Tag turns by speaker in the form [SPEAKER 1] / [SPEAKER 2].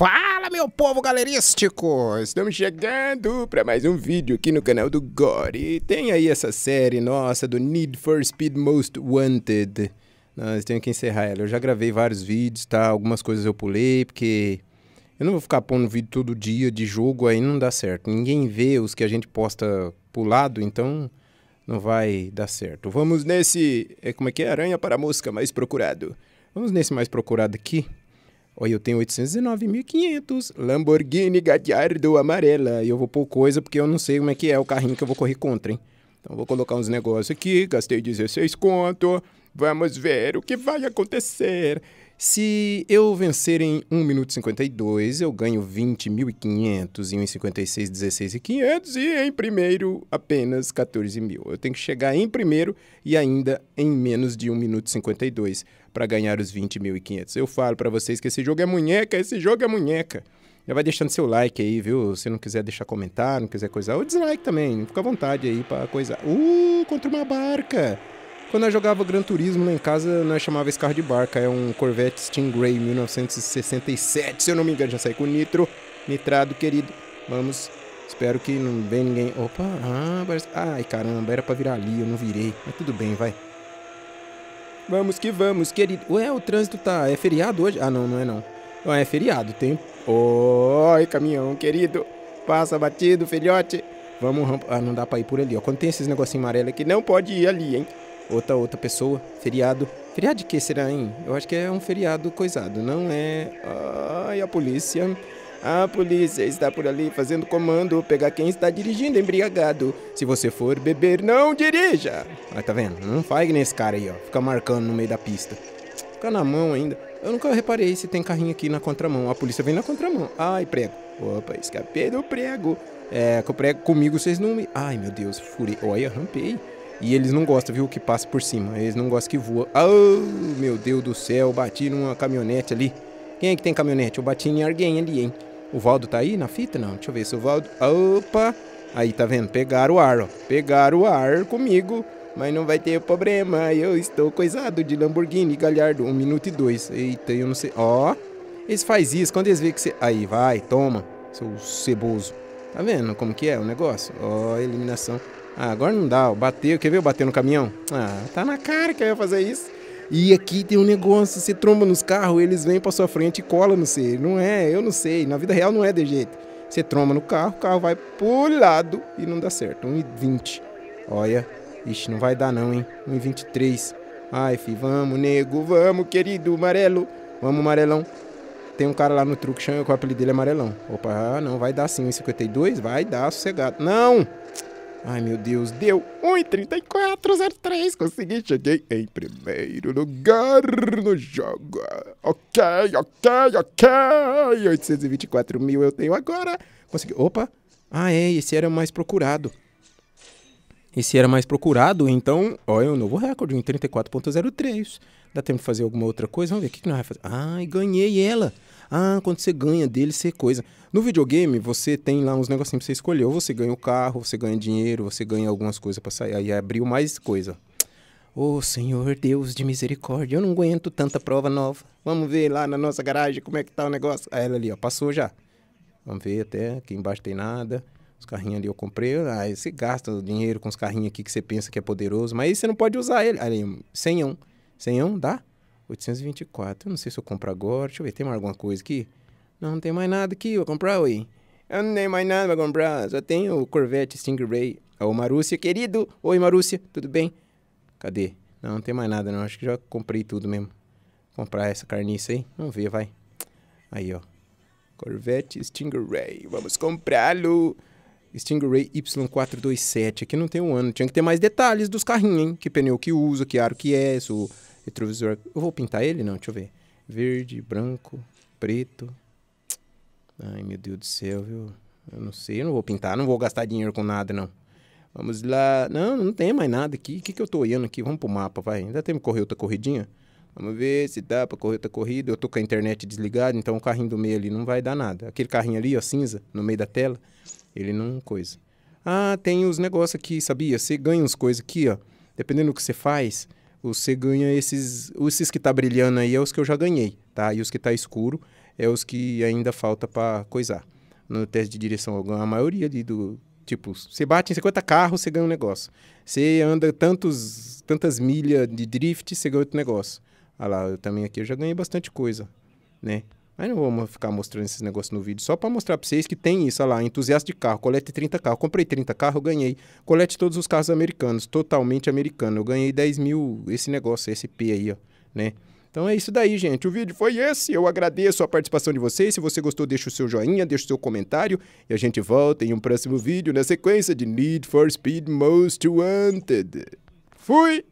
[SPEAKER 1] Fala, meu povo galerístico! Estamos chegando para mais um vídeo aqui no canal do Gore. Tem aí essa série nossa do Need for Speed Most Wanted. Nós temos que encerrar ela. Eu já gravei vários vídeos, tá? Algumas coisas eu pulei, porque eu não vou ficar pondo vídeo todo dia de jogo, aí não dá certo. Ninguém vê os que a gente posta pulado, então não vai dar certo. Vamos nesse... É, como é que é? Aranha para mosca mais procurado. Vamos nesse mais procurado aqui. Olha, eu tenho 809.500 Lamborghini Gallardo amarela. E eu vou pôr coisa porque eu não sei como é que é o carrinho que eu vou correr contra, hein? Então vou colocar uns negócios aqui. Gastei 16 conto. Vamos ver o que vai acontecer. Se eu vencer em 1 minuto 52, eu ganho 20.500, em 1,56, 56, 16 e 500 e em primeiro apenas 14 mil. Eu tenho que chegar em primeiro e ainda em menos de 1 minuto 52 para ganhar os 20.500. Eu falo para vocês que esse jogo é munheca, esse jogo é munheca. Já vai deixando seu like aí, viu? Se não quiser deixar comentário, não quiser coisar, ou dislike também, fica à vontade aí para coisar. Uh, contra uma barca! Quando eu jogava Gran Turismo lá em casa, nós chamava esse carro de barca. É um Corvette Stingray 1967, se eu não me engano. Já saí com nitro. Nitrado, querido. Vamos. Espero que não venha ninguém. Opa, ah, parece... ai caramba, era pra virar ali, eu não virei. Mas tudo bem, vai. Vamos que vamos, querido. Ué, o trânsito tá. É feriado hoje? Ah, não, não é não. Não, é feriado, tem. Oi, caminhão, querido. Passa batido, filhote. Vamos rampa. Ah, não dá pra ir por ali, ó. Quando tem esses negocinhos amarelos aqui, não pode ir ali, hein? outra outra pessoa, feriado. Feriado de que será, hein? Eu acho que é um feriado coisado, não é? Ai, a polícia. A polícia está por ali fazendo comando, pegar quem está dirigindo embriagado. Se você for beber, não dirija. Ah, tá vendo? Não faz nesse cara aí, ó. Fica marcando no meio da pista. Fica na mão ainda. Eu nunca reparei se tem carrinho aqui na contramão. A polícia vem na contramão. Ai, prego. Opa, escapei do prego. É, que o prego comigo vocês não me. Ai, meu Deus, furei. Olha, rampei. E eles não gostam, viu, que passa por cima. Eles não gostam que voa. Oh, meu Deus do céu, bati numa caminhonete ali. Quem é que tem caminhonete? Eu bati em alguém ali, hein? O Valdo tá aí na fita? Não, deixa eu ver se o Valdo... Opa! Aí, tá vendo? Pegaram o ar, ó. Pegaram o ar comigo. Mas não vai ter problema, eu estou coisado de Lamborghini Galhardo. Um minuto e dois. Eita, eu não sei... Ó, eles faz isso quando eles veem que você... Aí, vai, toma, seu ceboso. Tá vendo como que é o negócio? Ó, eliminação. Ah, agora não dá, bateu, quer ver eu bater no caminhão? Ah, tá na cara que eu ia fazer isso. E aqui tem um negócio, você tromba nos carros, eles vêm pra sua frente e cola no sei Não é, eu não sei, na vida real não é de jeito. Você tromba no carro, o carro vai pro lado e não dá certo. 1,20. Olha, ixi, não vai dar não, hein? 1,23. Ai, fi, vamos, nego, vamos, querido, amarelo. Vamos, amarelão. Tem um cara lá no truque, chama com o apelido dele é amarelão. Opa, não, vai dar sim, 1,52? Vai dar, sossegado. Não! Ai, meu Deus, deu 1,3403. Consegui, cheguei em primeiro lugar no jogo. Ok, ok, ok. 824 mil eu tenho agora. Consegui. Opa. Ah, é, esse era o mais procurado. Esse era mais procurado, então, olha, é um novo recorde, em 34.03. Dá tempo de fazer alguma outra coisa? Vamos ver, o que, que nós vamos fazer? Ah, ganhei ela! Ah, quando você ganha dele, você coisa. No videogame, você tem lá uns negocinhos que você escolheu. você ganha o carro, você ganha dinheiro, você ganha algumas coisas pra sair. Aí abriu mais coisa. Ô oh, Senhor Deus de misericórdia, eu não aguento tanta prova nova. Vamos ver lá na nossa garagem como é que tá o negócio. Ah, ela ali, ó, passou já. Vamos ver até, aqui embaixo tem nada. Os carrinhos ali eu comprei, aí ah, você gasta o dinheiro com os carrinhos aqui que você pensa que é poderoso, mas aí você não pode usar ele. Ali, 100 100 dá? 824. Eu não sei se eu compro agora. Deixa eu ver, tem mais alguma coisa aqui? Não, não tem mais nada aqui. Vou comprar, ui. Eu não tenho mais nada pra comprar. Só tenho o Corvette Stingray. É o Marúcia, querido. Oi, Marúcia. Tudo bem? Cadê? Não, não tem mais nada, não. Acho que já comprei tudo mesmo. Vou comprar essa carniça aí. Vamos ver, vai. Aí, ó. Corvette Stingray. Vamos comprá-lo. Stingray Y427. Aqui não tem um ano. Tinha que ter mais detalhes dos carrinhos, hein? Que pneu que usa, que aro que é, o retrovisor... Eu vou pintar ele? Não, deixa eu ver. Verde, branco, preto. Ai, meu Deus do céu, viu? Eu não sei, eu não vou pintar, não vou gastar dinheiro com nada, não. Vamos lá. Não, não tem mais nada aqui. O que, que eu tô olhando aqui? Vamos pro mapa, vai. Ainda tem que correr outra corridinha? Vamos ver se dá para correr outra tá corrida. Eu tô com a internet desligada, então o carrinho do meio ali não vai dar nada. Aquele carrinho ali, ó, cinza, no meio da tela, ele não coisa. Ah, tem os negócios aqui, sabia? Você ganha uns coisas aqui, ó. Dependendo do que você faz, você ganha esses. Esses que tá brilhando aí é os que eu já ganhei, tá? E os que tá escuro é os que ainda falta para coisar. No teste de direção, eu ganho a maioria ali do. Tipo, você bate em 50 carros, você ganha um negócio. Você anda tantos, tantas milhas de drift, você ganha outro negócio. Ah lá, eu também aqui eu já ganhei bastante coisa, né? Mas não vou ficar mostrando esses negócios no vídeo, só para mostrar para vocês que tem isso, olha ah lá, entusiasta de carro, colete 30 carros, comprei 30 carros, ganhei, colete todos os carros americanos, totalmente americano, eu ganhei 10 mil, esse negócio, esse P aí, ó, né? Então é isso daí, gente. O vídeo foi esse. Eu agradeço a participação de vocês. Se você gostou, deixa o seu joinha, deixa o seu comentário. E a gente volta em um próximo vídeo na sequência de Need for Speed Most Wanted. Fui!